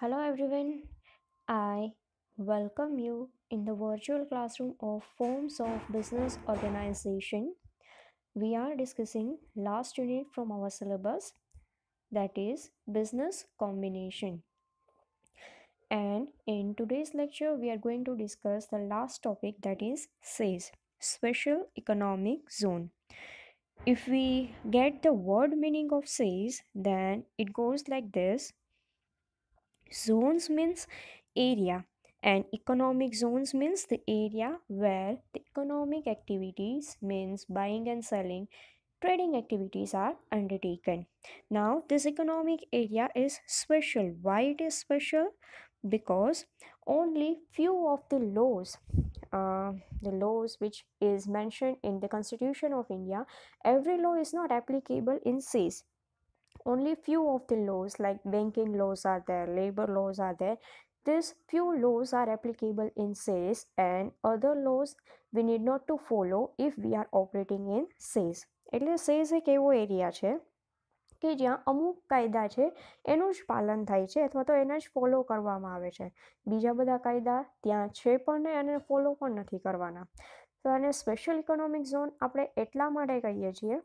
Hello everyone, I welcome you in the virtual classroom of Forms of Business Organization. We are discussing last unit from our syllabus that is business combination. And in today's lecture, we are going to discuss the last topic that is says Special Economic Zone. If we get the word meaning of says then it goes like this zones means area and economic zones means the area where the economic activities means buying and selling trading activities are undertaken now this economic area is special why it is special because only few of the laws uh, the laws which is mentioned in the constitution of india every law is not applicable in seas. only few of the laws like banking laws are there labor laws are there these few laws are applicable in SAIS and other laws we need not to follow if we are operating in SAIS એટલે SAIS એક એવો area છે કે જ્યાં અમુક કાયદા છે એનું જ પાલન થાય છે અથવા તો એને જ ફોલો કરવામાં આવે છે બીજા બધા કાયદા ત્યાં છે પણ ને અને ફોલો પણ નથી કરવાના તો આને સ્પેશિયલ ઇકોનોમિક ઝોન આપણે એટલા માટે કહીએ છીએ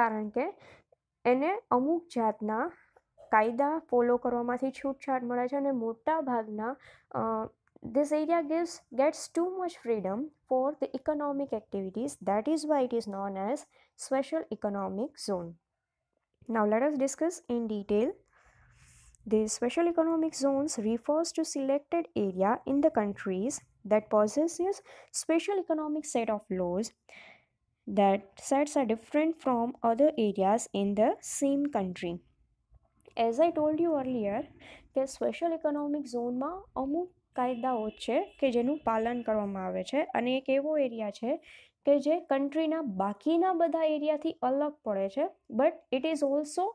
કારણ કે એને અમુક જાતના કાયદા ફોલો કરવામાંથી છૂટછાટ મળે છે અને મોટા ભાગના this area gives gets too much freedom for the economic activities that is why it is known as special economic zone now let us discuss in detail the special economic zones refers to selected area in the countries that possesses special economic set of laws that sites are different from other areas in the same country. As I told you earlier, the special economic zone ma amu kaida oche ke jenu palan karomave che ane kevo area che ke je country na baki na bada area thi alak pore che but it is also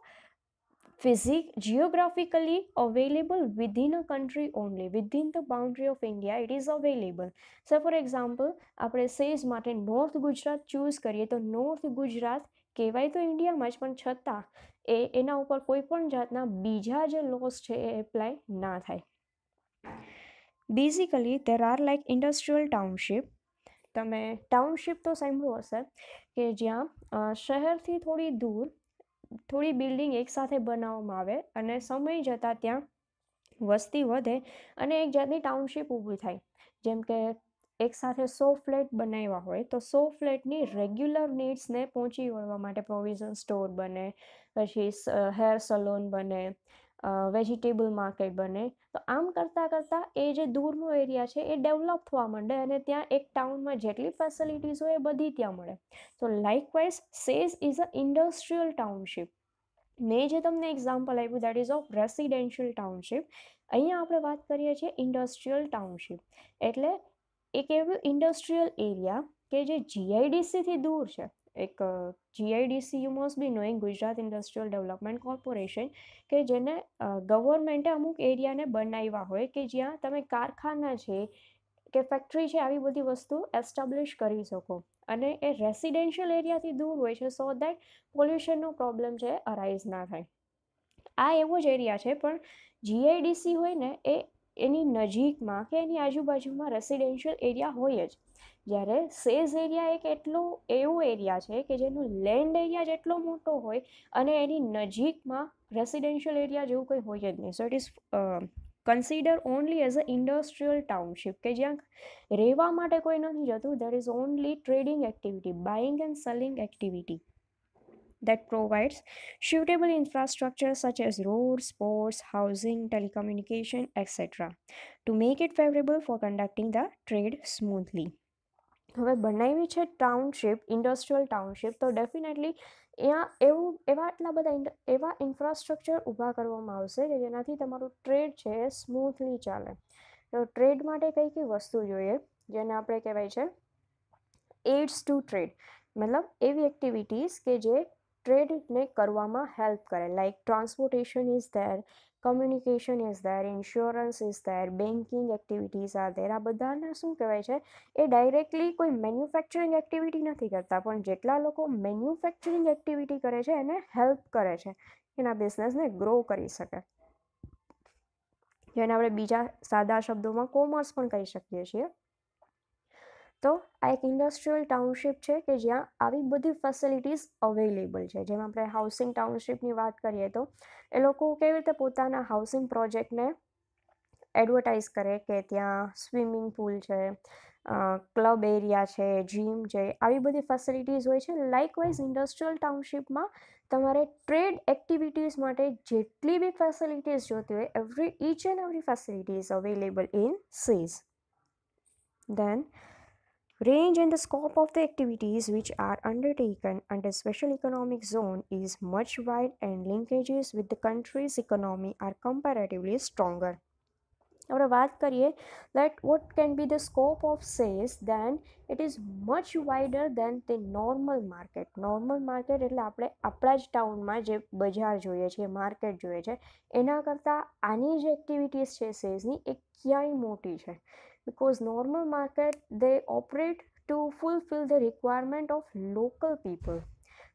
physic geographically available within a country only within the boundary of india it is available so for example આપણે SEZ માટે north Gujarat choose કરીએ તો north Gujarat કહેવાય તો ઇન્ડિયામાં જ પણ છતાં એ એના ઉપર કોઈ પણ જાતના બીજા જે લોસ છે એ એપ્લાય ના થાય basically there are like industrial township તમે ટાઉનશીપ તો સાંભળ્યું હશે કે જ્યાં શહેરથી થોડી દૂર થોડી બિલ્ડિંગ એકસાથે બનાવવામાં આવે અને સમય જતાં ત્યાં વસ્તી વધે અને એક જાતની ટાઉનશીપ ઊભી થાય જેમ કે એકસાથે સો ફ્લેટ બનાવ્યા હોય તો સો ફ્લેટની રેગ્યુલર નીડ્સને પહોંચી વળવા માટે પ્રોવિઝન સ્ટોર બને પછી હેર સલોન બને વેજીટેબલ માર્કેટ બને તો આમ કરતાં કરતાં એ જે દૂરનો એરિયા છે એ ડેવલપ થવા માંડે અને ત્યાં એક ટાઉનમાં જેટલી ફેસિલિટીઝ હોય એ બધી ત્યાં મળે તો likewise SEZ is a industrial township મેં જે તમને એક્ઝામ્પલ આપ્યું that is of residential township અહીંયા આપણે વાત કરીએ છીએ ઇન્ડસ્ટ્રીયલ ટાઉનશીપ એટલે એક એવું ઇન્ડસ્ટ્રીયલ એરિયા કે જે જીઆઈડીસીથી દૂર છે એક GIDC you most be knowing Gujarat industrial development corporation કે જેને ગવર્મેન્ટે અમુક એરિયાને બનાવ્યા હોય કે જ્યાં તમે કારખાના છે કે ફેક્ટરી છે આવી બધી વસ્તુ એસ્ટાબ્લિશ કરી શકો અને એ રેસિડેન્શિયલ એરિયાથી દૂર હોય છે સો દેટ પોલ્યુશનનો પ્રોબ્લેમ છે અરાઇઝ ના થાય આ એવો જ એરિયા છે પણ જીઆઈડીસી હોય ને એ એની નજીકમાં કે એની આજુબાજુમાં રેસિડેન્શિયલ એરિયા હોય જ જ્યારે સેઝ એરિયા એક એટલો એવો એરિયા છે કે જેનો લેન્ડ એરિયા જેટલો મોટો હોય અને એની નજીકમાં રેસિડેન્શિયલ એરિયા જેવું કંઈ હોય જ નહીં so it is consider only as a industrial township કે જ્યાં રહેવા માટે કોઈ નથી જતું there is only trading activity buying and selling activity that provides suitable infrastructure such as road sports housing, telecommunication etc. To make it favourable for conducting the trade smoothly હવે બનાવી છે ટાઉનશીપ ઇન્ડસ્ટ્રીયલ ટાઉનશીપ તો definitely અહીંયા એવું એવા આટલા બધા એવા ઇન્ફ્રાસ્ટ્રક્ચર ઊભા કરવામાં આવશે કે જેનાથી તમારું ટ્રેડ છે એ સ્મૂથલી ચાલે તો ટ્રેડ માટે કઈ કઈ વસ્તુ જોઈએ જેને આપણે કહેવાય છે એડ્સ ટુ ટ્રેડ મતલબ એવી એક્ટિવિટીઝ કે જે ટ્રેડને કરવામાં હેલ્પ કરે like transportation is there communication is there insurance is there banking activities are there આ બધાને શું કહેવાય છે એ ડાયરેક્ટલી કોઈ મેન્યુફેક્ચરિંગ એક્ટિવિટી નથી કરતા પણ જેટલા લોકો મેન્યુફેક્ચરિંગ એક્ટિવિટી કરે છે એને હેલ્પ કરે છે એના બિઝનેસને ગ્રો કરી શકે જેને આપણે બીજા સાદા શબ્દોમાં કોમર્સ પણ કહી શકીએ છીએ તો આ એક ઇન્ડસ્ટ્રીયલ ટાઉનશીપ છે કે જ્યાં આવી બધી ફેસિલિટીઝ અવેલેબલ છે જેમ આપણે હાઉસિંગ ટાઉનશીપની વાત કરીએ તો એ લોકો કેવી રીતે પોતાના હાઉસિંગ પ્રોજેક્ટને એડવર્ટાઇઝ કરે કે ત્યાં સ્વિમિંગ પૂલ છે ક્લબ એરિયા છે જીમ છે આવી બધી ફેસિલિટીઝ હોય છે લાઇકવાઇઝ ઇન્ડસ્ટ્રીયલ ટાઉનશીપમાં તમારે ટ્રેડ એક્ટિવિટીઝ માટે જેટલી બી ફેસિલિટીઝ જોતી હોય every each and every facilities available in SEZ then Range and the scope of the activities which are undertaken under special economic zone is much wide and linkages with the country's economy are comparatively stronger. our વાત કરીએ that what can be the scope of sales then it is much wider than the normal market normal market એટલે આપણે આપણા જ ટાઉનમાં જે બજાર જોઈએ છે માર્કેટ જોઈએ છે એના કરતાં આની જે એક્ટિવિટીઝ છે સેલ્સની એ ક્યાંય મોટી છે because normal market they operate to fulfill the requirement of local people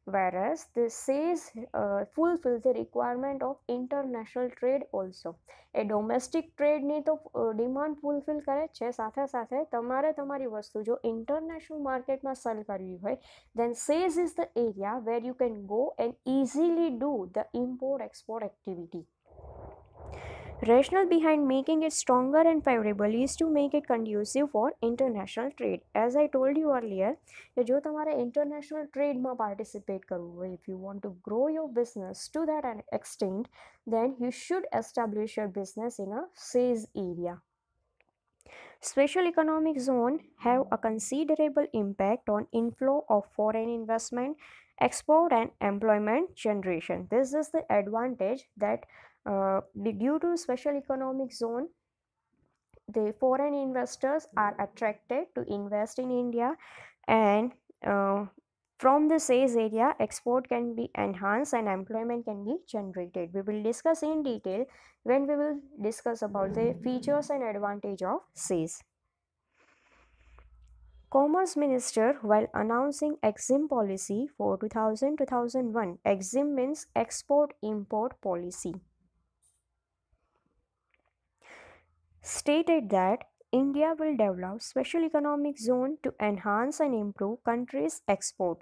whereas the says uh, fulfill the requirement of international trade also a domestic trade need of uh, demand fulfill kare che sathe sathe tamare tamari vastu jo international market ma sell karvi hoy then says is the area where you can go and easily do the import export activity Rationale behind making it stronger and favorable is to make it conducive for international trade. As I told you earlier, the જો તમારે international participate participate કરવું હોય if you want to grow your business to that an extent then you should establish your business in a Special economic zone have a considerable impact on inflow of foreign investment, export and employment generation. This is the advantage that uh, due to special economic zone, the foreign investors are attracted to invest in India and uh, from the sales area, export can be enhanced and employment can be generated. We will discuss in detail when we will discuss about the features and advantage of sales. Commerce Minister, while announcing EXIM policy for 2000-2001, EXIM means Export-Import Policy. stated that India will develop special economic zone to enhance and improve country's export.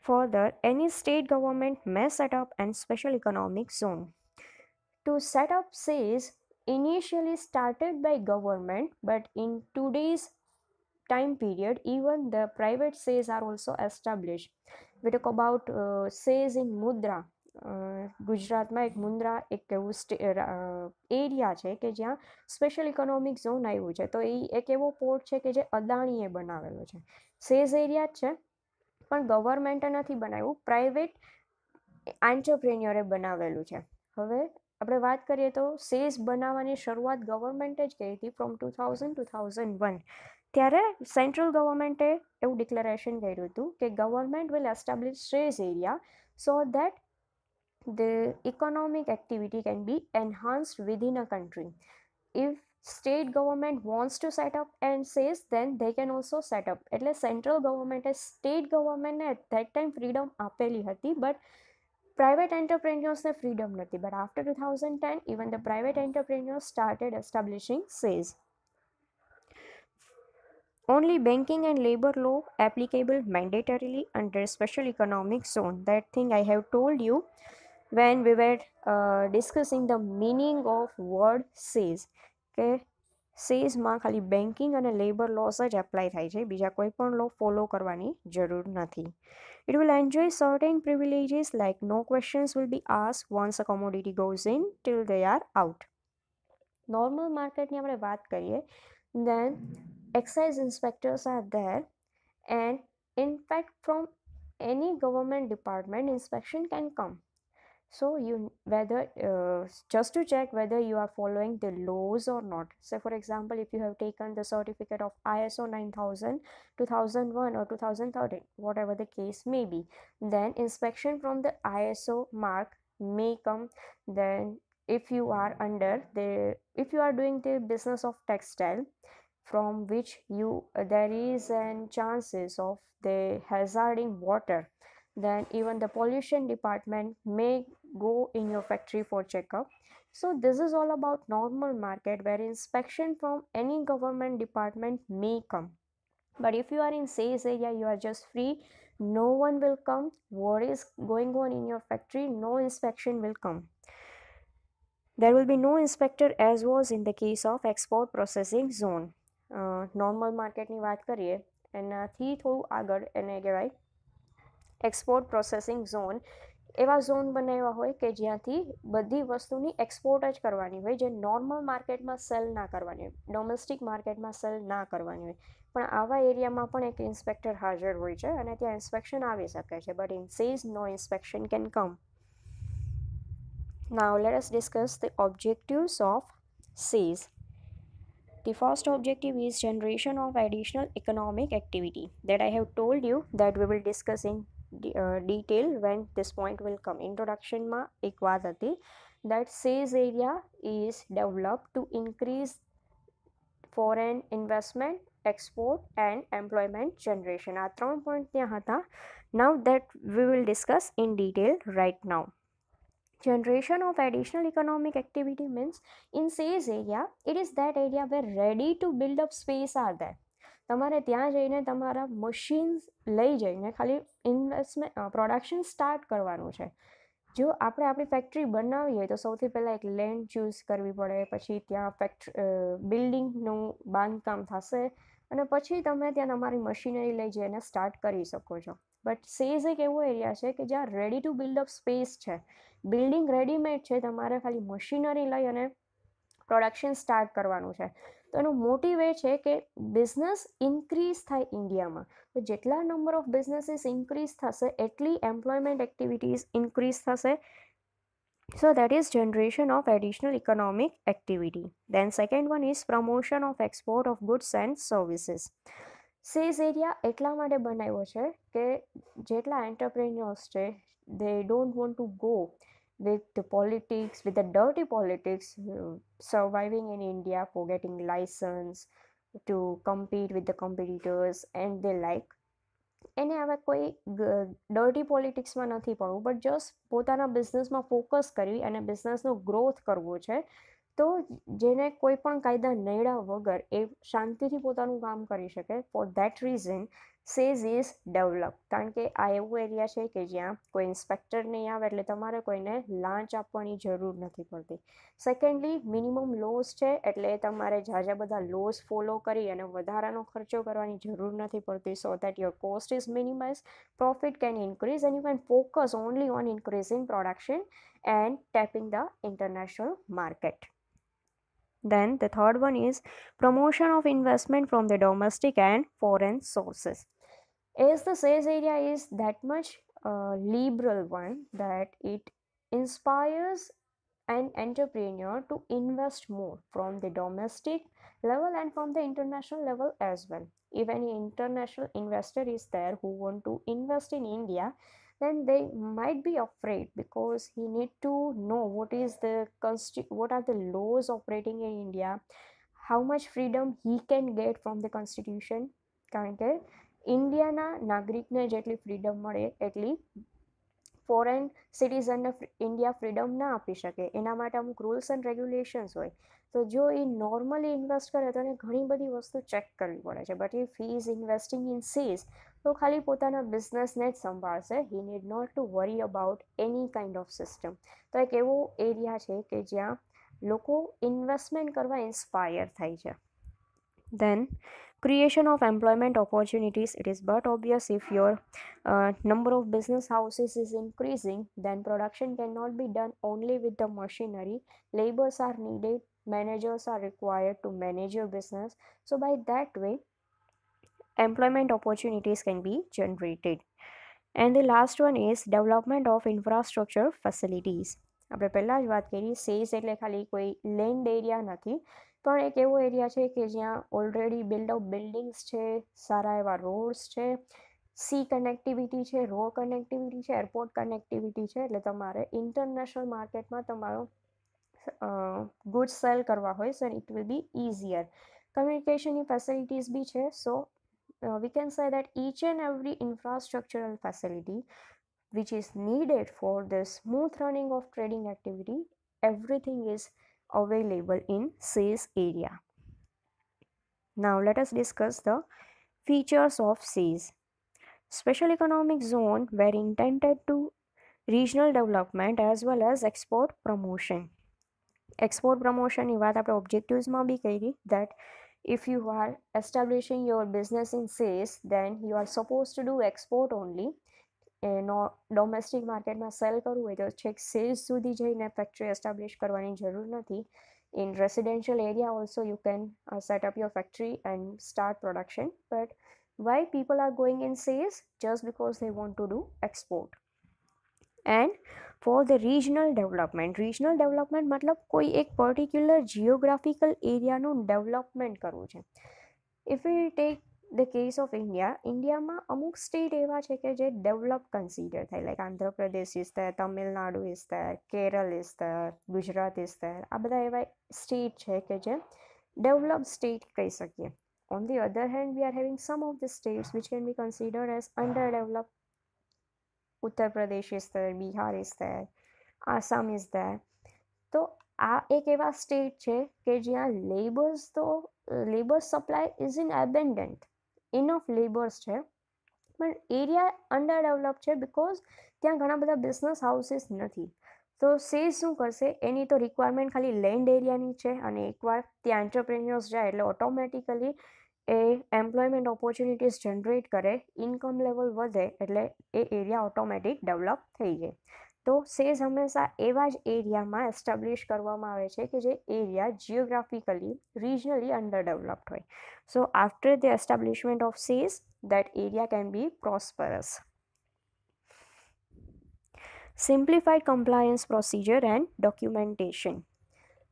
Further, any state government may set up an special economic zone. To set up says initially started by government but in today's time period even the private says are also established we talk about uh, says in mudra ગુજરાતમાં એક મુન્દ્રા એક એવું stay area છે કે જ્યાં special economic zone આવ્યું છે તો એ એક એવો પોર્ટ છે કે જે અદાણીએ બનાવેલો છે સેઝ એરિયા જ છે પણ ગવર્મેન્ટે નથી બનાવ્યું પ્રાઇવેટ આંટરપ્રેન્યોરે બનાવેલું છે હવે આપણે વાત કરીએ તો સેઝ બનાવવાની શરૂઆત ગવર્મેન્ટે જ કરી હતી from two thousand two thousand one ત્યારે સેન્ટ્રલ ગવર્મેન્ટે એવું ડિક્લેરેશન કર્યું હતું કે government will establish SEZ area so that the economic activity can be enhanced within a country if state government wants to set up and says then they can also set up at least central government as state government at that time freedom hati, but private entrepreneurs the freedom hati. but after 2010 even the private entrepreneurs started establishing says only banking and labor law applicable mandatorily under special economic zone that thing i have told you when we were uh, discussing the meaning of word says okay says માં ખાલી banking અને labor laws apply થાય છે બીજા કોઈ પણ law follow કરવાની જરૂર નથી it will enjoy certain privileges like no questions will be asked once a commodity goes in till they are out normal market ની આપણે વાત કરીએ then excise inspectors are there and in fact from any government department inspection can come so you whether uh, just to check whether you are following the laws or not so for example if you have taken the certificate of iso 9000 2001 or 2013 whatever the case may be then inspection from the iso mark may come then if you are under the if you are doing the business of textile from which you there is an chances of the hazarding water then even the pollution department may go in your factory for checkup so this is all about normal market where inspection from any government department may come but if you are in sales area you are just free no one will come what is going on in your factory no inspection will come there will be no inspector as was in the case of export processing zone uh, Normal market માર્કેટની વાત કરીએ એનાથી થોડું આગળ એને કહેવાય export processing zone. એવા zone બનાવ્યા હોય કે જ્યાંથી બધી વસ્તુની એક્સપોર્ટ જ કરવાની હોય જે નોર્મલ માર્કેટમાં સેલ ના કરવાની હોય ડોમેસ્ટિક માર્કેટમાં સેલ ના કરવાની હોય પણ આવા એરિયામાં પણ એક ઇન્સ્પેક્ટર હાજર હોય છે અને ત્યાં ઇન્સ્પેક્શન આવી શકે છે but in SEZ no inspection can come now let us discuss the objectives of SEZ The first objective is generation of additional economic activity that I have told you that we will discuss in uh, detail when this point will come. Introduction ma ekvadati that says area is developed to increase foreign investment, export, and employment generation. આ point point tha. Now that we will discuss in detail right now. generation of additional economic activity means in sales area it is that area where ready to build up space are there તમારે ત્યાં જઈને તમારા machines લઈ જઈને ખાલી investment production start કરવાનું છે જો આપણે આપણી ફેક્ટરી બનાવીએ તો સૌથી પહેલાં એક લેન્ડ ચૂઝ કરવી પડે પછી ત્યાં ફેક્ટરી બિલ્ડિંગનું બાંધકામ થશે અને પછી તમે ત્યાં તમારી મશીનરી લઈ જઈને સ્ટાર્ટ કરી શકો છો બટ સેઝ એક એવો એરિયા છે કે જ્યાં ready to build up space છે બિલ્ડિંગ રેડીમેડ છે તમારે ખાલી મશીનરી લઈ અને પ્રોડક્શન સ્ટાર્ટ કરવાનું છે તો એનો મોટિવ એ છે કે બિઝનેસ ઇન્ક્રીઝ થાય ઇન્ડિયામાં તો જેટલા નંબર ઓફ બિઝનેસીસ ઇન્ક્રીઝ થશે એટલી એમ્પ્લોયમેન્ટ એક્ટિવિટીઝ ઇન્ક્રીઝ થશે so that is generation of additional economic activity Then second one is promotion of export of goods and services SEZ area એટલા માટે બનાવ્યો છે કે જેટલા એન્ટરપ્રેન્યોર્સ છે they don't want to go with the politics, with the dirty politics uh, surviving in India for getting license to compete with the competitors and they like. એને આવા કોઈ ડર્ટી પોલિટિક્સમાં નથી પડવું બટ જસ્ટ પોતાના બિઝનેસમાં focus કરવી અને બિઝનેસનો growth કરવો છે તો જેને કોઈ પણ કાયદા નડ્યા વગર એ શાંતિથી પોતાનું કામ કરી શકે for that reason SEZ is develop કારણ કે આ એવું એરિયા છે કે જ્યાં કોઈ ઇન્સ્પેક્ટર નહીં આવે એટલે તમારે કોઈને લાંચ આપવાની જરૂર નથી પડતી સેકન્ડલી મિનિમમ લોસ છે એટલે તમારે ઝાઝા બધા લોસ ફોલો કરી અને વધારાનો ખર્ચો કરવાની જરૂર નથી પડતી so that your cost is minimize profit can increase and you can focus only on increasing production and tapping the international market Then the third one is promotion of investment from the domestic and foreign sources. As the sales area is that much uh, liberal one that it inspires an entrepreneur to invest more from the domestic level and from the international level as well. If any international investor is there who want to invest in India, then they might be afraid because he need to know what is the consti- what are the laws operating in India, how much freedom he can get from the constitution. કારણ ઇન્ડિયાના નાગરિકને જેટલી freedom મળે એટલી foreign સિટીઝનને India freedom ના આપી શકે એના માટે અમુક રૂલ્સ એન્ડ રેગ્યુલેશન્સ હોય તો જો એ નોર્મલી ઇન્વેસ્ટ કરે તો એને ઘણી બધી વસ્તુ ચેક કરવી પડે છે but if he is investing in SEZ તો ખાલી પોતાના બિઝનેસને જ સંભાળશે he need not to worry about any kind of system તો એક એવો એરિયા છે કે જ્યાં લોકો ઇન્વેસ્ટમેન્ટ કરવા ઇન્સ્પાયર થાય છે દેન creation of employment opportunities it is but obvious if your uh, number of business houses is increasing then production cannot be done only with the machinery labors are needed managers are required to manage your business so by that way employment opportunities can be generated and the last one is development of infrastructure facilities આપણે પહેલાં જ વાત કરી cells એટલે ખાલી કોઈ land area નથી પણ એક એવો એરિયા છે કે જ્યાં ઓલરેડી બિલ્ડઅપ બિલ્ડિંગ્સ છે સારા એવા રોડ્સ છે સી કનેક્ટિવિટી છે રો કનેક્ટિવિટી છે એરપોર્ટ કનેક્ટિવિટી છે એટલે તમારે ઇન્ટરનેશનલ માર્કેટમાં તમારો ગુડ્સ સેલ કરવા હોય so it will be easier કમ્યુનિકેશનની ફેસિલિટીઝ બી છે so we can say that each and every infrastructural facility which is needed for the smooth running of trading activity everything is available in SACE area. Now let us discuss the features of SACE. Special Economic Zone were intended to regional development as well as export promotion. Export promotion એવા આપણા ઓબ્જેક્ટિવ્સમાં બી Maybe that if you are establishing your business in SACE then you are supposed to do export only એનો domestic માર્કેટમાં sell કરવું હોય તો છેક સેલ્સ સુધી જઈને ફેક્ટરી એસ્ટાબ્લિશ કરવાની જરૂર નથી in residential area also you can uh, set up your factory and start production but why people are going in sales just because they want to do export and for the regional development regional development મતલબ કોઈ એક particular geographical area નું development કરવું if we take the case of India ઇન્ડિયામાં અમુક state એવા છે કે જે ડેવલપ કન્સિડર થાય like Andhra Pradesh is Tamil Nadu is Kerala is Gujarat is આ બધા એવા સ્ટેટ છે કે જે ડેવલપ સ્ટેટ કહી શકીએ on the other hand we are having some of the states which can be consider as under develop Uttar Pradesh is Bihar is Assam is there તો આ એક એવા સ્ટેટ છે કે જ્યાં લેબર્સ તો labour supply is in abundant enough labours છે પણ એરિયા અંડર ડેવલપ છે બિકોઝ ત્યાં ઘણા બધા બિઝનેસ હાઉસીસ નથી તો સે શું કરશે એની તો રિક્વાયરમેન્ટ ખાલી લેન્ડ એરિયાની છે અને એકવાર ત્યાં એન્ટરપ્રિન્યોર્સ જાય એટલે ઓટોમેટિકલી એ એમ્પ્લોયમેન્ટ ઓપોર્ચ્યુનિટીઝ જનરેટ કરે ઇન્કમ લેવલ વધે એટલે એ એરિયા ઓટોમેટિક ડેવલપ થઈ જાય તો સેઝ હંમેશા એવા જ એરિયામાં એસ્ટાબ્લિશ કરવામાં આવે છે કે જે એરિયા જિયોગ્રાફિકલી રિજનલી અંડર અંડરડેવલપ્ડ હોય so after the establishment of SEZ that area can be prosperous simplified compliance procedure and documentation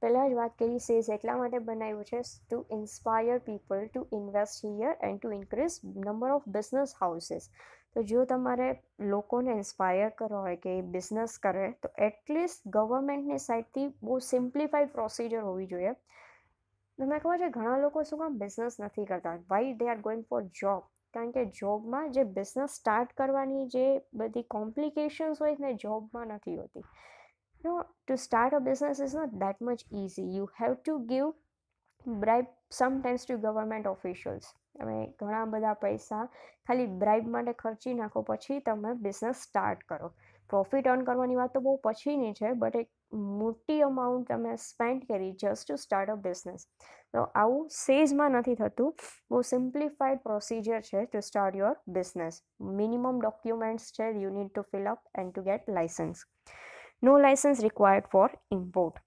પહેલાં જ વાત કરી સેઝ એટલા માટે બનાવ્યું છે to inspire people to invest here and to increase number of business houses તો જો તમારે લોકોને ઇન્સ્પાયર કરવા હોય કે એ બિઝનેસ કરે તો એટલીસ્ટ ગવર્મેન્ટની સાઈડથી બહુ સિમ્પ્લિફાઈડ પ્રોસિજર હોવી જોઈએ તમને ખબર છે ઘણા લોકો શું કામ બિઝનેસ નથી કરતા why they are going for job કારણ કે જોબમાં જે બિઝનેસ સ્ટાર્ટ કરવાની જે બધી કોમ્પ્લિકેશન્સ હોય ને જોબમાં નથી હોતી no to start a business is not that much easy you have to give bribe sometimes to government officials તમે ઘણા બધા પૈસા ખાલી બ્રાઇબ માટે ખર્ચી નાખો પછી તમે બિઝનેસ સ્ટાર્ટ કરો પ્રોફિટ અર્ન કરવાની વાત તો બહુ પછીની છે બટ એક મોટી અમાઉન્ટ તમે સ્પેન્ડ કરી just to start a business તો આવું સેઝમાં નથી થતું બહુ સિમ્પ્લિફાઈડ પ્રોસિજર છે to start your business minimum documents છે you need to fill up and to get licence no licence required for import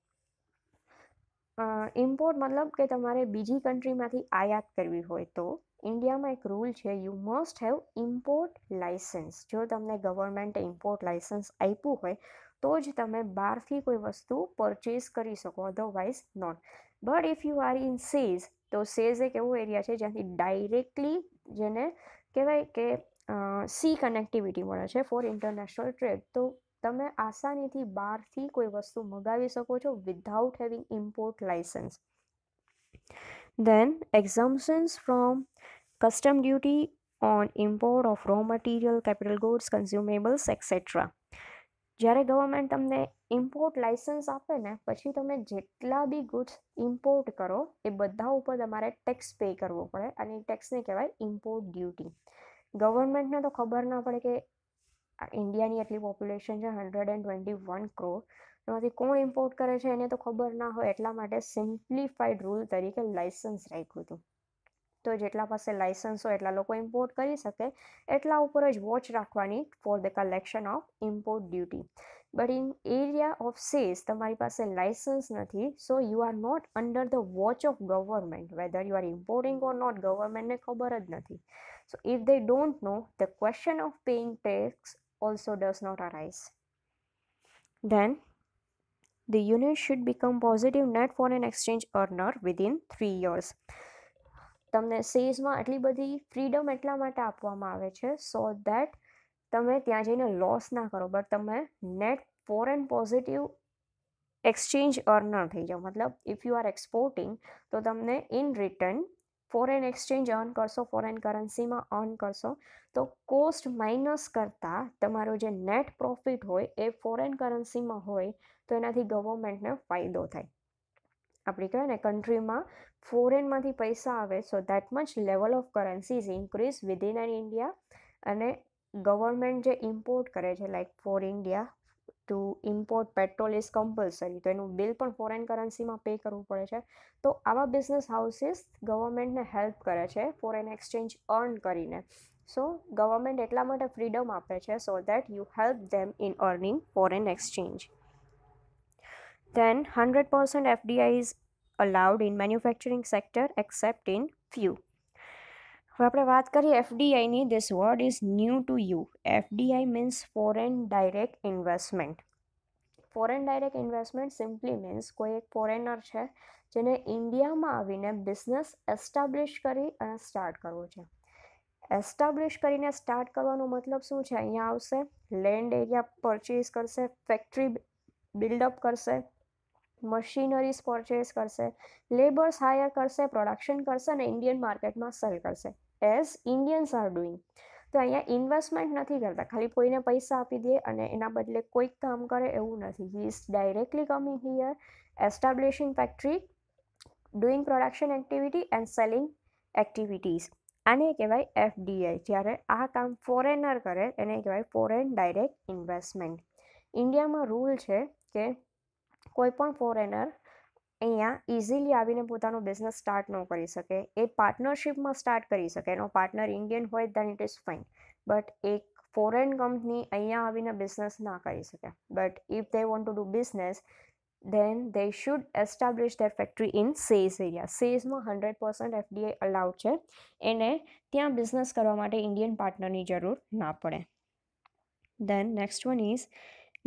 import મતલબ કે તમારે બીજી કન્ટ્રીમાંથી આયાત કરવી હોય તો ઇન્ડિયામાં એક રૂલ છે you must have import licence જો તમને ગવર્મેન્ટે ઇમ્પોર્ટ લાઇસન્સ આપ્યું હોય તો જ તમે બહારથી કોઈ વસ્તુ પરચેઝ કરી શકો otherwise not but if you are in SEZ તો સેઝ એક એવો એરિયા છે જ્યાંથી ડાયરેક્ટલી જેને કહેવાય કે સી કનેક્ટિવિટી મળે છે ફોર ઇન્ટરનેશનલ ટ્રેડ તો તમે આસાનીથી બહારથી કોઈ વસ્તુ મગાવી શકો છો without having import licence then exemptions from custom duty on import of raw material capital goods consumables etc જ્યારે ગવર્મેન્ટ તમને ઇમ્પોર્ટ લાઇસન્સ આપે ને પછી તમે જેટલા બી ગુડ્સ ઇમ્પોર્ટ કરો એ બધા ઉપર તમારે ટેક્સ પે કરવો પડે અને એ ટેક્સને કહેવાય ઇમ્પોર્ટ ડ્યુટી ગવર્મેન્ટને તો ખબર ના પડે કે ઇન્ડિયાની એટલી પોપ્યુલેશન છે hundred and twenty one crore એમાંથી કોણ ઇમ્પોર્ટ કરે છે એને તો ખબર ના હોય એટલા માટે સિમ્પ્લિફાઈડ રૂલ તરીકે લાઇસન્સ રાખ્યું હતું તો જેટલા પાસે લાઇસન્સ હોય એટલા લોકો ઇમ્પોર્ટ કરી શકે એટલા ઉપર જ વોચ રાખવાની for the collection of import duty but in area of SEZ તમારી પાસે લાઇસન્સ નથી so you are not under the watch of government whether you are importing or not ગવર્મેન્ટને ખબર જ નથી so if they don't know the question of paying tax also does not arise. Then, the unit should become positive net foreign exchange earner within three years. તમને સેલ્સમાં આટલી બધી freedom એટલા માટે આપવામાં આવે છે સો દેટ તમે ત્યાં જઈને લોસ ના કરો બટ તમે net foreign positive exchange earner થઈ જાઓ મતલબ ઇફ યુ આર એક્સપોર્ટિંગ તો તમને in return foreign exchange earn કરશો ફોરેન કરન્સીમાં અર્ન કરશો તો કોસ્ટ માઇનસ કરતાં તમારો જે નેટ પ્રોફિટ હોય એ ફોરેન કરન્સીમાં હોય તો એનાથી ગવર્મેન્ટને ફાયદો થાય આપણે કહેવાય ને કન્ટ્રીમાં ફોરેનમાંથી પૈસા આવે so that much level of currency is increase within an India અને ગવર્મેન્ટ જે ઇમ્પોર્ટ કરે છે like for India to import petrol is compulsory તો એનું બિલ પણ ફોરેન કરન્સીમાં પે કરવું પડે છે તો આવા બિઝનેસ હાઉસીસ ગવર્મેન્ટને હેલ્પ કરે છે ફોરેન એક્સચેન્જ અર્ન કરીને સો ગવર્મેન્ટ એટલા માટે ફ્રીડમ આપે છે so that you help them in earning foreign exchange then 100% FDI is allowed in manufacturing sector except in few. હવે આપણે વાત કરીએ એફડીઆઈની this word is new to you FDI means foreign direct investment foreign direct investment simply means કોઈ એક foreigner છે જેને ઇન્ડિયામાં આવીને બિઝનેસ એસ્ટાબ્લિશ કરી અને સ્ટાર્ટ કરવું છે એસ્ટાબ્લિશ કરીને સ્ટાર્ટ કરવાનો મતલબ શું છે અહીંયા આવશે લેન્ડ એરિયા પરચેઝ કરશે ફેક્ટરી બિલ્ડઅપ કરશે મશીનરીઝ પરચેઝ કરશે લેબર્સ હાયર કરશે પ્રોડક્શન કરશે અને ઇન્ડિયન માર્કેટમાં સેલ કરશે એઝ ઇન્ડિયન્સ આર ડુઈંગ તો અહીંયા ઇન્વેસ્ટમેન્ટ નથી કરતા ખાલી કોઈને પૈસા આપી દે અને એના બદલે કોઈક કામ કરે એવું નથી he is directly coming here establishing factory doing production activity and selling activities આને કહેવાય એફડીઆઈ જ્યારે આ કામ ફોરેનર કરે એને કહેવાય ફોરેન ડાયરેક્ટ ઇન્વેસ્ટમેન્ટ ઇન્ડિયામાં રૂલ છે કે કોઈ પણ ફોરેનર અહીંયા ઇઝીલી આવીને પોતાનો બિઝનેસ સ્ટાર્ટ ન કરી શકે એ પાર્ટનરશિપમાં સ્ટાર્ટ કરી શકે એનો પાર્ટનર ઇન્ડિયન હોય then it is fine but એક ફોરેન કંપની અહીંયા આવીને બિઝનેસ ના કરી શકે but if they want to do business then they should establish their factory in SEZ area સેઝમાં હન્ડ્રેડ પર્સન્ટ એફડીએ અલાઉડ છે એને ત્યાં બિઝનેસ કરવા માટે ઇન્ડિયન પાર્ટનરની જરૂર ના પડે then next one is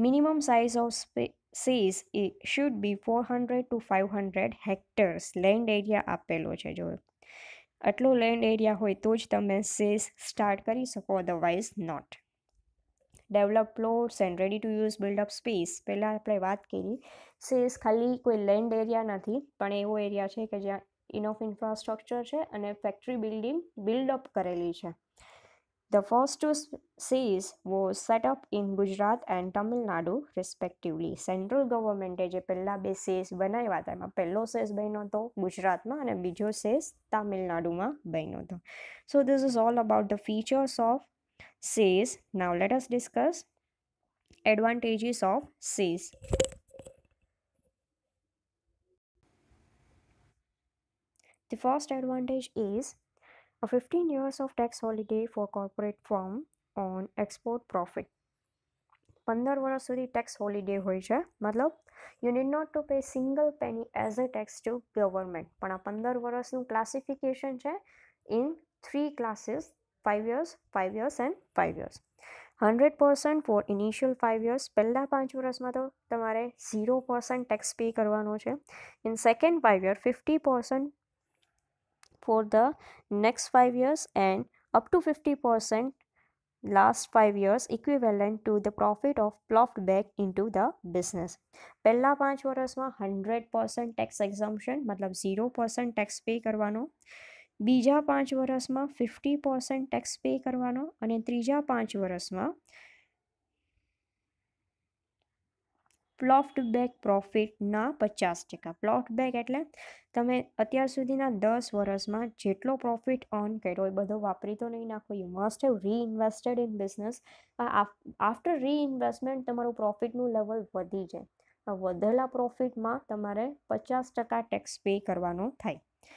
minimum size of SEZ એ should be four hundred to five hundred hectares land area આપેલો છે જો આટલો લેન્ડ એરિયા હોય તો જ તમે સેસ સ્ટાર્ટ કરી શકો otherwise not develop plots and ready to use build up space પહેલાં આપણે વાત કરી સેસ ખાલી કોઈ લેન્ડ એરિયા નથી પણ એવો એરિયા છે કે જ્યાં ઇનોફ ઇન્ફ્રાસ્ટ્રક્ચર છે અને ફેક્ટરી બિલ્ડિંગ બિલ્ડઅપ કરેલી છે The first two seas were set up in Gujarat and Tamil Nadu, respectively. Central government જે પહેલા બે સેસ બનાવ્યા હતા એમાં પહેલો સેસ બન્યો હતો ગુજરાતમાં અને બીજો સેસ તમિલનાડુમાં બન્યો હતો so this is all about the features of SEZ now let us discuss advantages of SEZ The first advantage is a 15 years of tax holiday for corporate firm on export profit પંદર વર્ષ સુધી tax holiday હોય છે મતલબ you need not to pay single penny as a tax to government પણ આ પંદર વર્ષનું ક્લાસિફિકેશન છે in three classes five years five years and five years hundred percent for initial five years પહેલાં પાંચ વર્ષમાં તો તમારે ઝીરો પર્સન્ટ ટેક્સ પે કરવાનો છે in second five year fifty percent for the next 5 years and up to 50% last 5 years equivalent to the profit of ploughed back into the business પહેલા 5 વર્ષમાં 100% tax exemption મતલબ 0% tax pay કરવાનો બીજા 5 વર્ષમાં 50% tax pay કરવાનો અને ત્રીજા 5 વર્ષમાં પ્લોફ્ટ બેક પ્રોફિટના પચાસ ટકા પ્લોફ્ટ બેક એટલે તમે અત્યાર સુધીના દસ વર્ષમાં જેટલો પ્રોફિટ અર્ન કર્યો એ બધો વાપરી તો નહીં નાખો you must have reinvested in business after reinvestment તમારું પ્રોફિટનું લેવલ વધી જાય વધેલા પ્રોફિટમાં તમારે પચાસ ટકા ટેક્સ પે કરવાનો થાય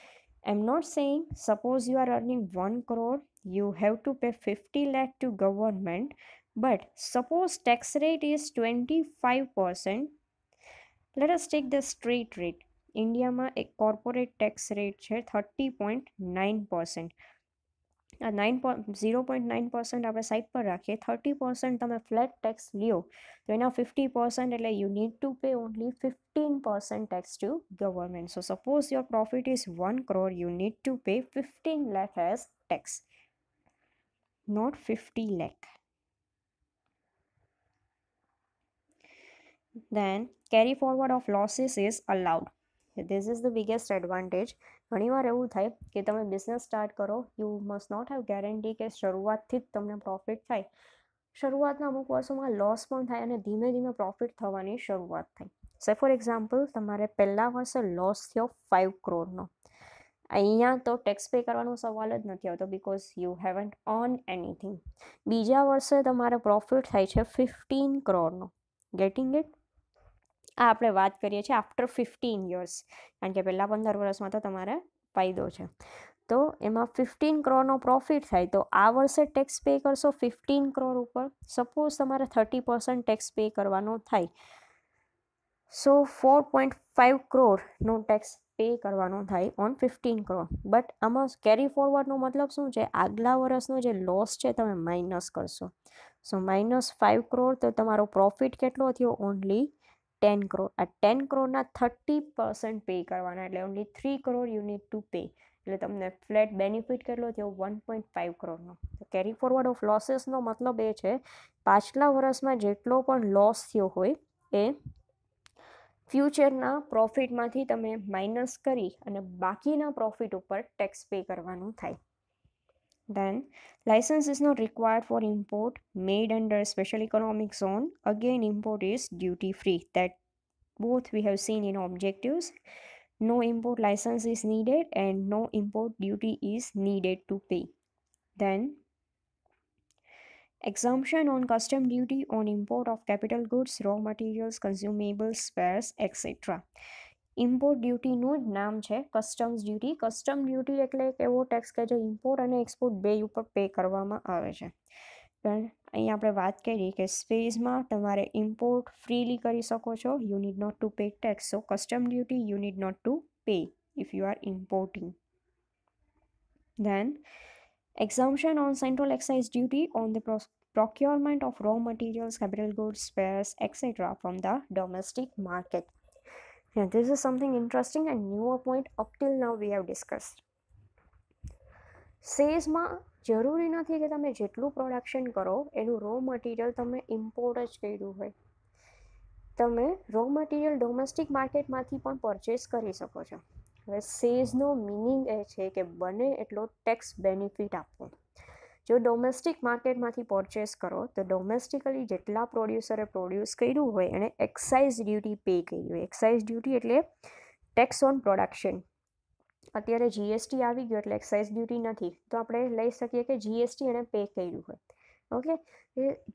I'm not saying suppose you are earning one crore you have to pay fifty lakh to government but suppose tax rate is 25% let us take the straight rate india ma corporate tax rate che 30.9% a 9.0.9% apne side par rakhe 30% tame flat tax lio to ena 50% એટલે you need to pay only 15% tax to government so suppose your profit is 1 crore you need to pay 15 lakh as tax not 50 lakh then carry forward of losses is allowed this is the biggest advantage ઘણીવાર એવું થાય કે તમે business start કરો you must not have guarantee કે શરૂઆતથી જ તમને પ્રોફિટ થાય શરૂઆતના અમુક વર્ષોમાં લોસ પણ થાય અને ધીમે ધીમે પ્રોફિટ થવાની શરૂઆત થાય સે ફોર એક્ઝામ્પલ તમારે પહેલા વર્ષે લોસ થયો ફાઇવ કરોડનો અહીંયા તો ટેક્સ પે કરવાનો સવાલ જ નથી આવતો because you haven't earn anything બીજા વર્ષે તમારે પ્રોફિટ થાય છે ફિફ્ટીન કરોડનો ગેટિંગ ઇટ આ આપણે વાત કરીએ છીએ આફ્ટર ફિફ્ટીન યર્સ કારણ કે પહેલાં પંદર વર્ષમાં તો તમારે ફાયદો છે તો એમાં ફિફ્ટીન કરોડનો પ્રોફિટ થાય તો આ વર્ષે ટેક્સ પે કરશો ફિફ્ટીન ક્રોર ઉપર સપોઝ તમારે થર્ટી પર્સન્ટ ટેક્સ પે કરવાનો થાય સો ફોર પોઈન્ટ ફાઇવ ક્રોરનો ટેક્સ પે કરવાનો થાય ઓન ફિફ્ટીન કરોડ બટ આમાં કેરી ફોરવર્ડનો મતલબ શું છે આગલા વર્ષનો જે લોસ છે તમે માઇનસ કરશો સો માઇનસ ફાઇવ કરોડ તો તમારો પ્રોફિટ કેટલો થયો ઓનલી ટેન કરોડ આ ટેન કરોડના થર્ટી પર્સન્ટ પે કરવાના એટલે only three crore unit to pay એટલે તમને ફ્લેટ બેનિફિટ કેટલો થયો વન પોઈન્ટ ફાઇવ કરોડનો તો કેરી ફોરવર્ડ ઓફ લોસીસનો મતલબ એ છે પાછલા વર્ષમાં જેટલો પણ લોસ થયો હોય એ ફ્યુચરના પ્રોફિટમાંથી તમે માઇનસ કરી અને બાકીના પ્રોફિટ ઉપર ટેક્સ પે કરવાનું થાય Then, license is not required for import made under special economic zone. Again, import is duty free. That both we have seen in objectives. No import license is needed and no import duty is needed to pay. Then, exemption on custom duty on import of capital goods, raw materials, consumables, spares, etc. Import ડ્યુટીનું જ નામ છે customs duty custom duty એટલે એક એવો tax કે જે import અને એક્સપોર્ટ બે ઉપર પે કરવામાં આવે છે પણ અહીં આપણે વાત કરી કે સ્પેસમાં તમારે ઇમ્પોર્ટ ફ્રીલી કરી શકો છો you need not to pay tax so custom duty you need not to pay if you are importing. Then, exemption on central excise duty on the procurement of raw materials, capital goods, spares etcetera from the domestic market Now, this is something interesting and newer point up till now we have discussed. સેલ્સમાં જરૂરી નથી કે તમે જેટલું production કરો એનું raw material તમે import જ કર્યું હોય તમે રો મટીરિયલ ડોમેસ્ટિક માર્કેટમાંથી પણ પરચેસ કરી શકો છો હવે સેઝનો મિનિંગ એ છે કે બને એટલો ટેક્સ બેનિફિટ આપવો જો ડોમેસ્ટિક માર્કેટમાંથી પરચેસ કરો તો ડોમેસ્ટિકલી જેટલા પ્રોડ્યુસરે પ્રોડ્યુસ કર્યું હોય એણે એક્સાઇઝ ડ્યુટી પે કરી હોય એક્સાઇઝ ડ્યુટી એટલે ટેક્સ ઓન પ્રોડક્શન અત્યારે જીએસટી આવી ગયો એટલે એક્સાઇઝ ડ્યુટી નથી તો આપણે લઈ શકીએ કે જીએસટી એણે પે કર્યું હોય ઓકે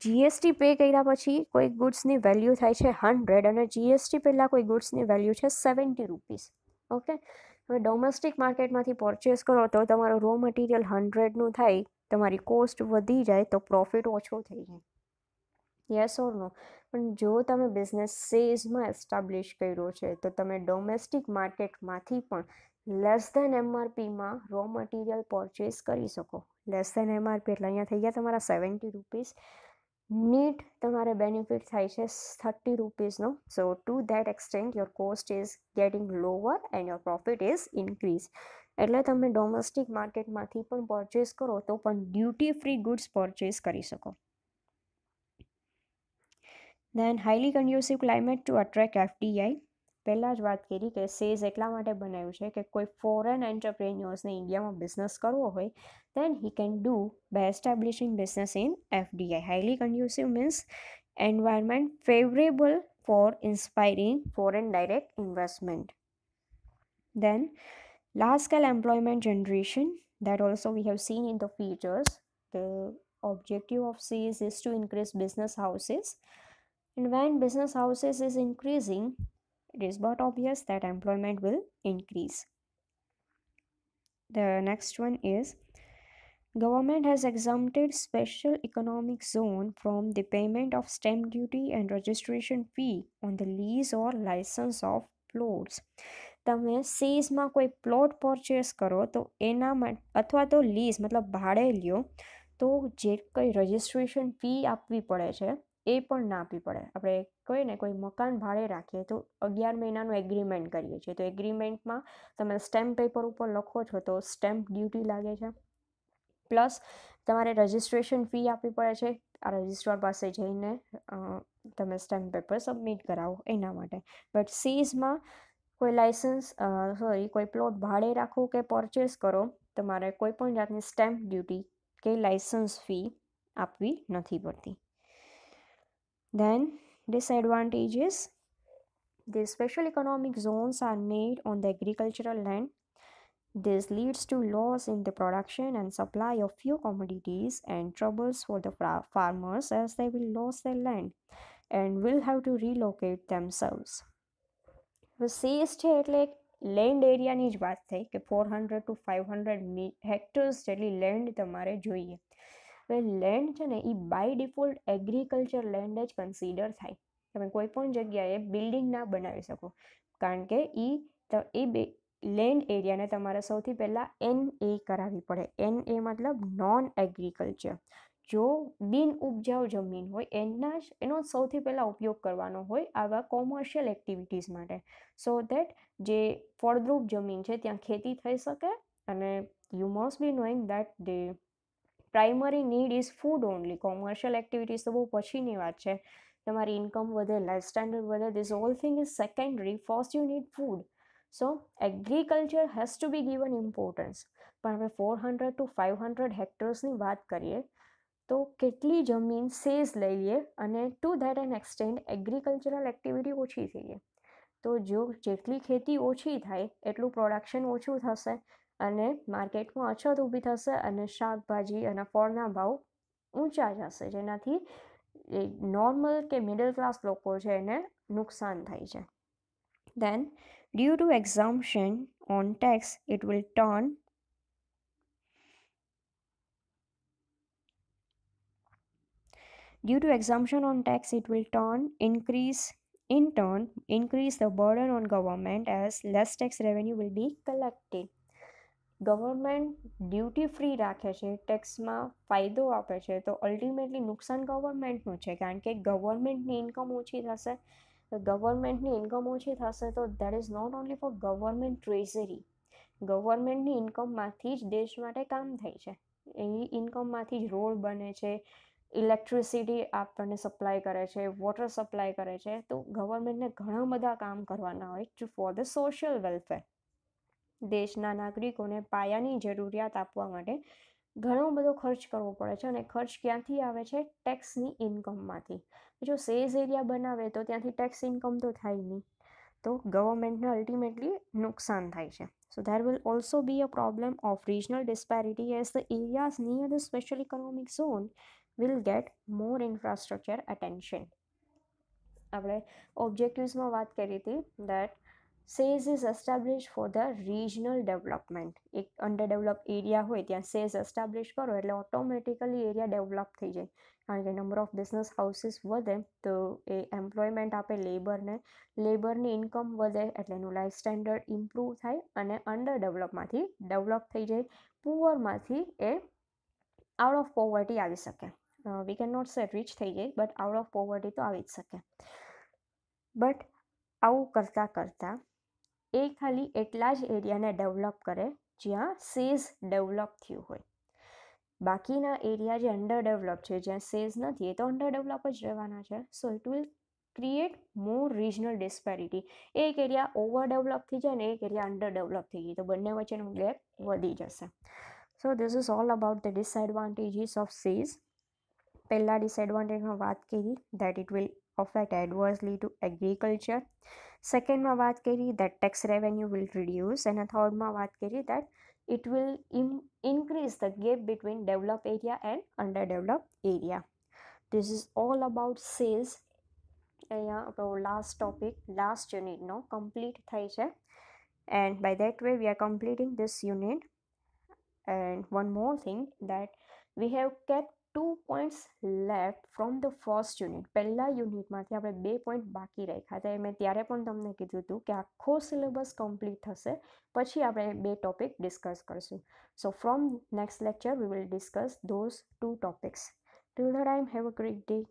જીએસટી પે કર્યા પછી કોઈ ગુડ્સની વેલ્યુ થાય છે હંડ્રેડ અને જીએસટી પહેલાં કોઈ ગુડ્સની વેલ્યુ છે સેવન્ટી રૂપીસ ઓકે હવે ડોમેસ્ટિક માર્કેટમાંથી પરચેસ કરો તો તમારો રો મટીરિયલ હંડ્રેડનું થાય તમારી કોસ્ટ વધી જાય તો પ્રોફિટ ઓછો થઈ જાય યસ ઓર નો પણ જો તમે બિઝનેસ સેઝમાં એસ્ટાબ્લિશ કર્યો છે તો તમે ડોમેસ્ટિક માર્કેટમાંથી પણ લેસ ધેન એમઆરપીમાં રો મટીરિયલ પરચેસ કરી શકો લેસ ધેન એમઆરપી એટલે અહીંયા થઈ ગયા તમારા સેવન્ટી રૂપીસ નીટ તમારે બેનિફિટ થાય છે થર્ટી રૂપીઝનો so to that extent your cost is getting lower and your profit is increase એટલે તમે ડોમેસ્ટિક માર્કેટમાંથી પણ પરચેસ કરો તો પણ ડ્યુટી ફ્રી ગુડ્સ પરચેસ કરી શકો then highly conducive climate to attract FDI પહેલાં જ વાત કરી કે સેઝ એટલા માટે બનાવ્યું છે કે કોઈ ફોરેન એન્ટરપ્રેન્યોર્સને ઇન્ડિયામાં બિઝનેસ કરવો હોય દેન હી can do by establishing business in FDI highly conducive means environment favourable for inspiring foreign direct investment then large scale employment generation that also we have seen in the features the objective of cs is to increase business houses and when business houses is increasing it is but obvious that employment will increase the next one is government has exempted special economic zone from the payment of stamp duty and registration fee on the lease or license of plots તમે સીઝમાં કોઈ plot purchase કરો તો એના માટે અથવા તો lease મતલબ ભાડે લ્યો તો જે કંઈ રજિસ્ટ્રેશન ફી આપવી પડે છે એ પણ ના આપવી પડે આપણે કહીએ ને કોઈ મકાન ભાડે રાખીએ તો અગિયાર મહિનાનું એગ્રીમેન્ટ કરીએ છીએ તો એગ્રીમેન્ટમાં તમે સ્ટેમ્પ પેપર ઉપર લખો છો તો સ્ટેમ્પ ડ્યુટી લાગે છે પ્લસ તમારે રજિસ્ટ્રેશન ફી આપવી પડે છે આ રજિસ્ટ્રાર પાસે જઈને તમે સ્ટેમ્પ પેપર સબમિટ કરાવો એના માટે બટ સીઝમાં કોઈ લાઇસન્સ સોરી કોઈ પ્લોટ ભાડે purchase કે પરચેસ કરો તમારે કોઈ પણ stamp duty duty license fee fee આપવી નથી પડતી then disadvantages The special economic zones are made on the agricultural land. This leads to loss in the production and supply of few commodities and troubles for the farmers as they will lose their land and will have to relocate themselves. હવે CS છે એટલે land એરિયાની જ વાત થઈ કે four hundred to five hundred hectares જેટલી land તમારે જોઈએ હવે લેન્ડ છે ને એ બાય ડિફોલ્ટ એગ્રીકલ્ચર લેન્ડ જ કન્સિડર થાય તમે કોઈ પણ જગ્યાએ બિલ્ડિંગ ના બનાવી શકો કારણ કે એ એ બે લેન્ડ એરિયાને તમારે સૌથી પહેલાં એન એ કરાવવી પડે એન એ મતલબ નોન એગ્રીકલ્ચર જો બિન ઉપજાઉ જમીન હોય એના એનો સૌથી પહેલાં ઉપયોગ કરવાનો હોય આવા કોમર્શિયલ એક્ટિવિટીઝ માટે સો ધેટ જે ફળદ્રુપ જમીન છે ત્યાં ખેતી થઈ શકે અને you most be knowing that they primary need is food only commercial activities તો બહુ પછીની વાત છે તમારી ઇન્કમ વધે લાઈફ સ્ટાન્ડર્ડ વધે this all thing is secondary first you need food so agriculture has to be given importance પણ હવે four hundred to five hundred હેક્ટર્સની વાત કરીએ તો કેટલી જમીન સેઝ લઈ લઈએ અને to that an extend agricultural activity ઓછી થઈ તો જો જેટલી ખેતી ઓછી થાય એટલું પ્રોડક્શન ઓછું થશે અને માર્કેટમાં અછત ઊભી થશે અને શાકભાજી અને ફળના ભાવ ઊંચા જશે જેનાથી નોર્મલ કે મિડલ ક્લાસ લોકો છે એને નુકસાન થાય છે then due to exemption on tax it will turn Due to exemption on tax, it will turn increase in turn increase the burden on government as less tax revenue will be collected government duty free રાખે છે ટેક્સમાં ફાયદો આપે છે તો ultimately નુકસાન ગવર્મેન્ટનું છે કારણ કે ગવર્મેન્ટની ઇન્કમ ઓછી થશે ગવર્મેન્ટની ઇન્કમ ઓછી થશે તો that is not only for government treasury ગવર્મેન્ટની ઇન્કમમાંથી જ દેશ માટે કામ થાય છે એ ઇન્કમમાંથી જ રોડ બને છે ઇલેક્ટ્રિસિટી આપણને સપ્લાય કરે છે વોટર સપ્લાય કરે છે તો ગવર્મેન્ટને ઘણા બધા કામ કરવાના હોય to for the social welfare દેશના નાગરિકોને પાયાની જરૂરિયાત આપવા માટે ઘણો બધો ખર્ચ કરવો પડે છે અને ખર્ચ ક્યાંથી આવે છે ટેક્સની ઇન્કમમાંથી જો સેઝ એરિયા બનાવે તો ત્યાંથી ટેક્સ ઇન્કમ તો થાય નહીં તો ગવર્મેન્ટને અલ્ટિમેટલી નુકસાન થાય છે so there will also be a problem of regional disparity as the areas near the special economic zone will get more infrastructure attention આપણે ઓબ્જેક્ટિવ્સમાં વાત કરી હતી that SEZ is establish for the regional development એક under develop area હોય ત્યાં says establish કરો એટલે ઓટોમેટિકલી એરિયા ડેવલપ થઈ જાય કારણ કે નંબર ઓફ બિઝનેસ હાઉસીસ વધે તો એ એમ્પ્લોયમેન્ટ આપે લેબરને લેબરની ઇન્કમ વધે એટલે એનું લાઈફ સ્ટેન્ડર્ડ ઇમ્પ્રૂવ થાય અને અંડર ડેવલપમાંથી ડેવલપ થઈ જાય પુઅરમાંથી એ આઉટ ઓફ પોવર્ટી આવી શકે we can not say reach થઈ જાય બટ આઉટ ઓફ પોવર્ટી તો આવી જ શકે બટ આવું કરતાં કરતાં એ ખાલી એટલા જ એરિયાને ડેવલપ કરે જ્યાં સેઝ ડેવલપ થયું હોય બાકીના એરિયા જે અંડર ડેવલપ છે જ્યાં સેઝ નથી એ તો અંડર ડેવલપ જ રહેવાના છે so it will create more regional disparity એક એરિયા ઓવર ડેવલપ થઈ જાય ને એક એરિયા અંડર ડેવલપ થઈ જાય તો બંને વચ્ચેનું ગેપ વધી જશે so this is all about the disadvantages of SEZ પહેલાં ડિસએડવાન્ટેજમાં વાત કરી that it will affect adversely to agriculture સેકન્ડમાં વાત કરી that tax revenue will reduce અને થર્ડમાં વાત કરી that it will increase the gap between develop area and under develop area this is all about સેલ્સ અહીંયા આપણો લાસ્ટ ટોપિક લાસ્ટ યુનિટનો કમ્પ્લીટ થઈ છે and by that way we are completing this unit and one more thing that we have kept two points left from the first unit પહેલાં યુનિટમાંથી આપણે બે પોઈન્ટ બાકી રાખ્યા હતા મેં ત્યારે પણ તમને કીધું હતું કે આખો સિલેબસ કમ્પ્લીટ થશે પછી આપણે બે ટોપિક ડિસ્કસ કરીશું so from next lecture we will discuss those two topics to the time have a great day